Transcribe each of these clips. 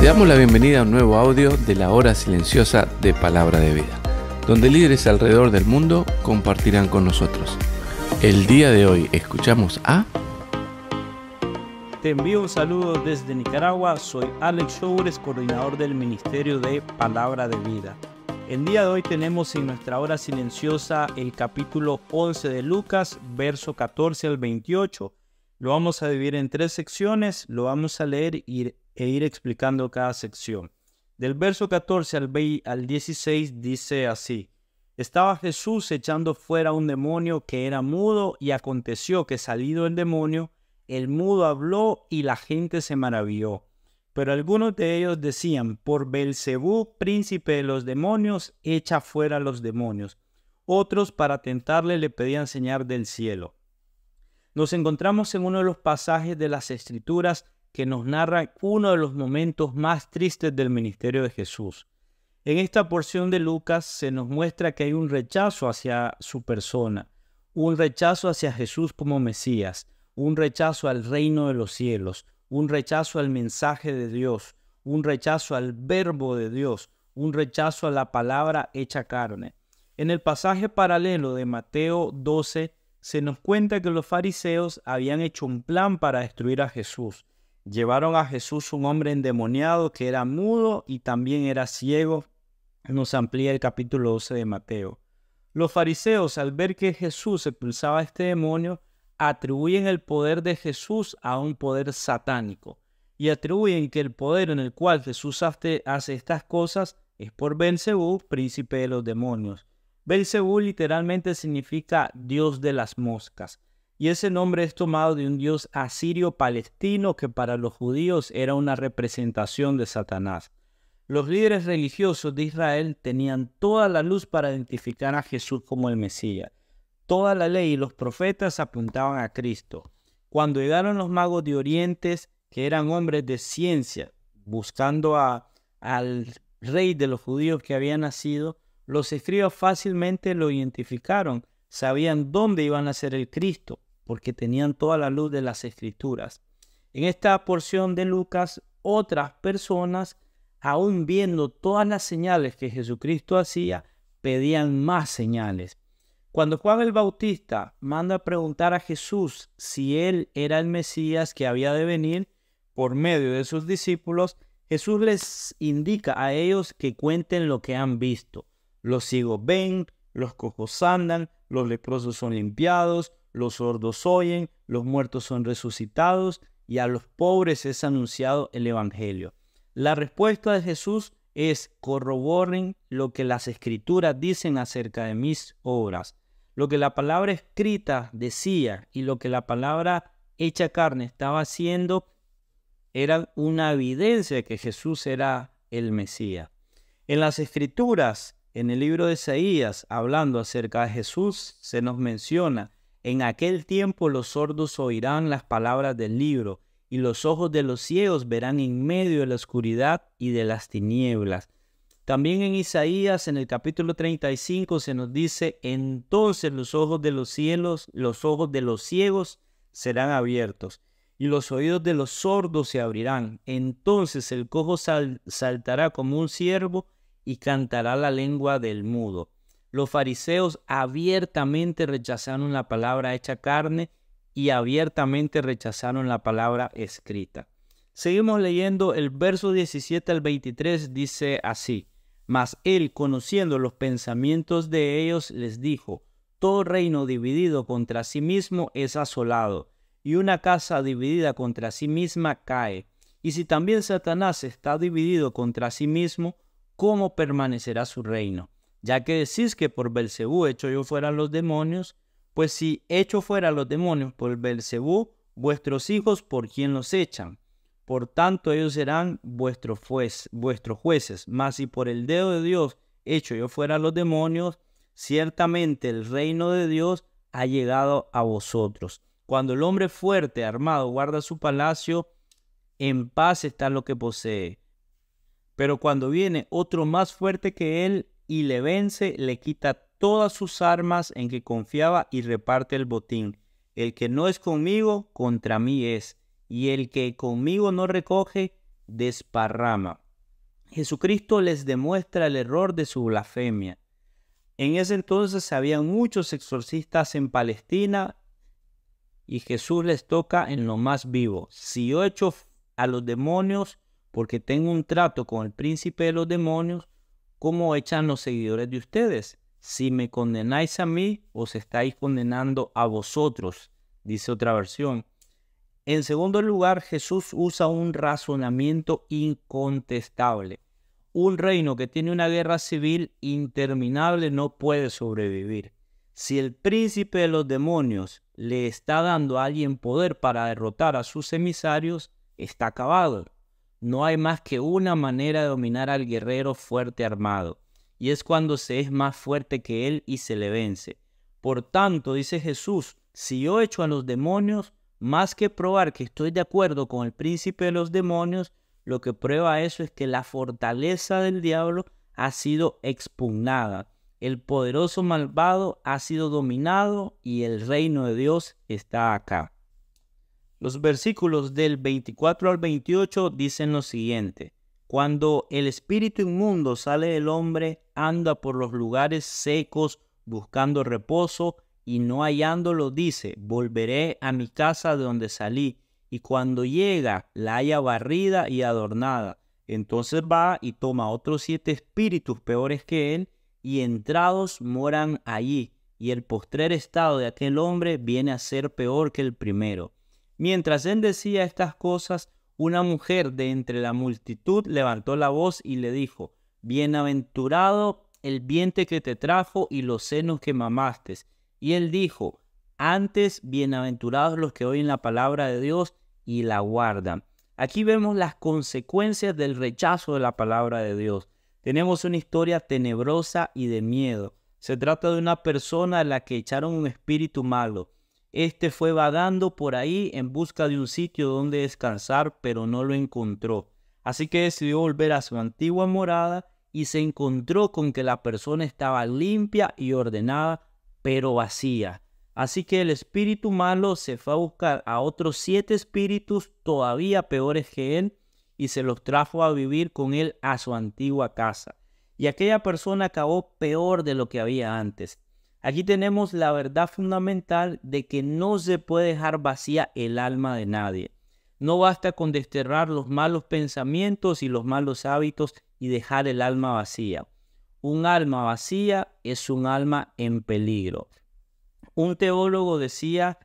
Te damos la bienvenida a un nuevo audio de la hora silenciosa de Palabra de Vida, donde líderes alrededor del mundo compartirán con nosotros. El día de hoy escuchamos a... Te envío un saludo desde Nicaragua, soy Alex Shoures, coordinador del Ministerio de Palabra de Vida. El día de hoy tenemos en nuestra hora silenciosa el capítulo 11 de Lucas, verso 14 al 28. Lo vamos a dividir en tres secciones, lo vamos a leer y e ir explicando cada sección. Del verso 14 al, 16 dice así, estaba Jesús echando fuera un demonio que era mudo y aconteció que salido el demonio, el mudo habló y la gente se maravilló. Pero algunos de ellos decían, por Belcebú, príncipe de los demonios, echa fuera los demonios. Otros para tentarle le pedían señal del cielo. Nos encontramos en uno de los pasajes de las Escrituras que nos narra uno de los momentos más tristes del ministerio de Jesús. En esta porción de Lucas se nos muestra que hay un rechazo hacia su persona, un rechazo hacia Jesús como Mesías, un rechazo al reino de los cielos, un rechazo al mensaje de Dios, un rechazo al verbo de Dios, un rechazo a la palabra hecha carne. En el pasaje paralelo de Mateo 12 se nos cuenta que los fariseos habían hecho un plan para destruir a Jesús Llevaron a Jesús un hombre endemoniado que era mudo y también era ciego. Nos amplía el capítulo 12 de Mateo. Los fariseos, al ver que Jesús expulsaba a este demonio, atribuyen el poder de Jesús a un poder satánico y atribuyen que el poder en el cual Jesús hace, estas cosas es por Belzebú, príncipe de los demonios. Belzebú literalmente significa Dios de las moscas. Y ese nombre es tomado de un dios asirio palestino que para los judíos era una representación de Satanás. Los líderes religiosos de Israel tenían toda la luz para identificar a Jesús como el Mesías. Toda la ley y los profetas apuntaban a Cristo. Cuando llegaron los magos de Orientes, que eran hombres de ciencia, buscando al rey de los judíos que había nacido, los escribas fácilmente lo identificaron, sabían dónde iban a ser el Cristo porque tenían toda la luz de las escrituras. En esta porción de Lucas, otras personas, aún viendo todas las señales que Jesucristo hacía, pedían más señales. Cuando Juan el Bautista manda a preguntar a Jesús si él era el Mesías que había de venir por medio de sus discípulos, Jesús les indica a ellos que cuenten lo que han visto. Los ciegos ven, los cojos andan, los leprosos son limpiados, los sordos oyen, los muertos son resucitados y a los pobres es anunciado el Evangelio. La respuesta de Jesús es corroboren lo que las escrituras dicen acerca de mis obras. Lo que la palabra escrita decía y lo que la palabra hecha carne estaba haciendo era una evidencia de que Jesús era el Mesías. En las escrituras, en el libro de Isaías, hablando acerca de Jesús, se nos menciona en aquel tiempo los sordos oirán las palabras del libro, y los ojos de los ciegos verán en medio de la oscuridad y de las tinieblas. También en Isaías, en el capítulo 35, se nos dice, entonces los ojos de los cielos, los ojos de los ciegos serán abiertos, y los oídos de los sordos se abrirán. Entonces el cojo saltará como un ciervo y cantará la lengua del mudo. Los fariseos abiertamente rechazaron la palabra hecha carne y abiertamente rechazaron la palabra escrita. Seguimos leyendo el verso 17 al 23, dice así, Mas él, conociendo los pensamientos de ellos, les dijo, Todo reino dividido contra sí mismo es asolado, y una casa dividida contra sí misma cae. Y si también Satanás está dividido contra sí mismo, ¿cómo permanecerá su reino? ya que decís que por Belcebú echo yo fuera los demonios, pues si echo fuera los demonios por Belcebú, vuestros hijos por quién los echan. Por tanto, ellos serán vuestros, jueces. Mas si por el dedo de Dios echo yo fuera los demonios, ciertamente el reino de Dios ha llegado a vosotros. Cuando el hombre fuerte, armado, guarda su palacio, en paz está lo que posee. Pero cuando viene otro más fuerte que él y le vence, le quita todas sus armas en que confiaba y reparte el botín. El que no es conmigo, contra mí es, y el que conmigo no recoge, desparrama. Jesucristo les demuestra el error de su blasfemia. En ese entonces había muchos exorcistas en Palestina y Jesús les toca en lo más vivo. Si yo echo a los demonios porque tengo un trato con el príncipe de los demonios, ¿Cómo echan los seguidores de ustedes? Si me condenáis a mí, os estáis condenando a vosotros, dice otra versión. En segundo lugar, Jesús usa un razonamiento incontestable. Un reino que tiene una guerra civil interminable no puede sobrevivir. Si el príncipe de los demonios le está dando a alguien poder para derrotar a sus emisarios, está acabado. No hay más que una manera de dominar al guerrero fuerte armado, y es cuando se es más fuerte que él y se le vence. Por tanto, dice Jesús, si yo echo a los demonios, más que probar que estoy de acuerdo con el príncipe de los demonios, lo que prueba eso es que la fortaleza del diablo ha sido expugnada. El poderoso malvado ha sido dominado y el reino de Dios está acá. Los versículos del 24 al 28 dicen lo siguiente. Cuando el espíritu inmundo sale del hombre, anda por los lugares secos buscando reposo y no hallándolo dice, volveré a mi casa de donde salí, y cuando llega la haya barrida y adornada. Entonces va y toma otros siete espíritus peores que él, y entrados moran allí, y el postrer estado de aquel hombre viene a ser peor que el primero. Mientras él decía estas cosas, una mujer de entre la multitud levantó la voz y le dijo, Bienaventurado el vientre que te trajo y los senos que mamaste. Y él dijo, antes bienaventurados los que oyen la palabra de Dios y la guardan. Aquí vemos las consecuencias del rechazo de la palabra de Dios. Tenemos una historia tenebrosa y de miedo. Se trata de una persona a la que echaron un espíritu malo. Este fue vagando por ahí en busca de un sitio donde descansar, pero no lo encontró. Así que decidió volver a su antigua morada y se encontró con que la persona estaba limpia y ordenada, pero vacía. Así que el espíritu malo se fue a buscar a otros siete espíritus todavía peores que él y se los trajo a vivir con él a su antigua casa. Y aquella persona acabó peor de lo que había antes. Aquí tenemos la verdad fundamental de que no se puede dejar vacía el alma de nadie. No basta con desterrar los malos pensamientos y los malos hábitos y dejar el alma vacía. Un alma vacía es un alma en peligro. Un teólogo decía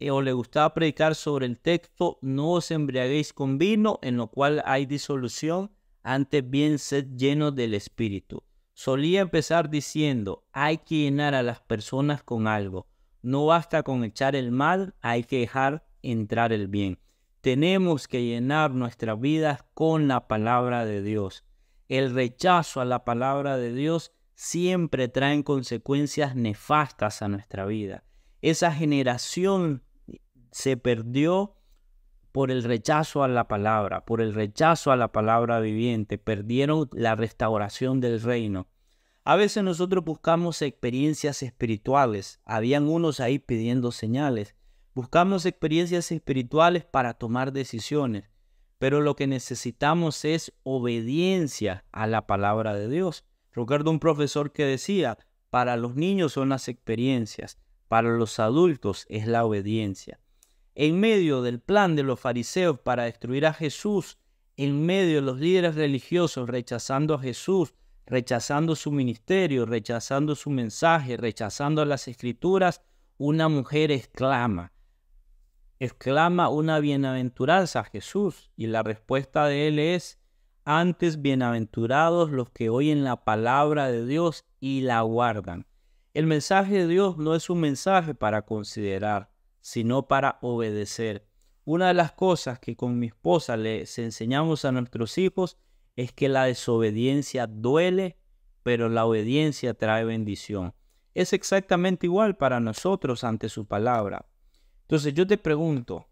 eh, o le gustaba predicar sobre el texto, no os embriaguéis con vino, en lo cual hay disolución, antes bien sed llenos del Espíritu. Solía empezar diciendo, hay que llenar a las personas con algo. No basta con echar el mal, hay que dejar entrar el bien. Tenemos que llenar nuestras vidas con la palabra de Dios. El rechazo a la palabra de Dios siempre trae consecuencias nefastas a nuestra vida. Esa generación se perdió por el rechazo a la palabra, por el rechazo a la palabra viviente, perdieron la restauración del reino. A veces nosotros buscamos experiencias espirituales. Habían unos ahí pidiendo señales. Buscamos experiencias espirituales para tomar decisiones. Pero lo que necesitamos es obediencia a la palabra de Dios. Recuerdo un profesor que decía, para los niños son las experiencias, para los adultos es la obediencia. En medio del plan de los fariseos para destruir a Jesús, en medio de los líderes religiosos rechazando a Jesús, rechazando su ministerio, rechazando su mensaje, rechazando las escrituras, una mujer exclama, exclama una bienaventuranza a Jesús y la respuesta de él es, antes bienaventurados los que oyen la palabra de Dios y la guardan. El mensaje de Dios no es un mensaje para considerar, sino para obedecer. Una de las cosas que con mi esposa les enseñamos a nuestros hijos es que la desobediencia duele, pero la obediencia trae bendición. Es exactamente igual para nosotros ante su palabra. Entonces yo te pregunto,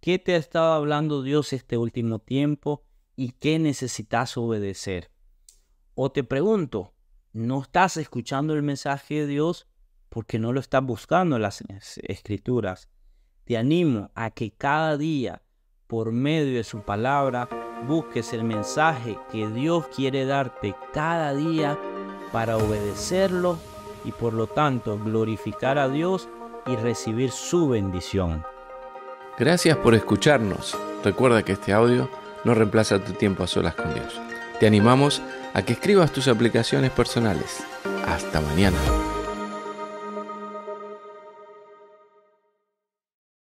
¿qué te ha estado hablando Dios este último tiempo y qué necesitas obedecer? O te pregunto, ¿no estás escuchando el mensaje de Dios porque no lo estás buscando en las escrituras? Te animo a que cada día, por medio de su palabra, busques el mensaje que Dios quiere darte cada día para obedecerlo y por lo tanto glorificar a Dios y recibir su bendición. Gracias por escucharnos. Recuerda que este audio no reemplaza tu tiempo a solas con Dios. Te animamos a que escribas tus aplicaciones personales. Hasta mañana.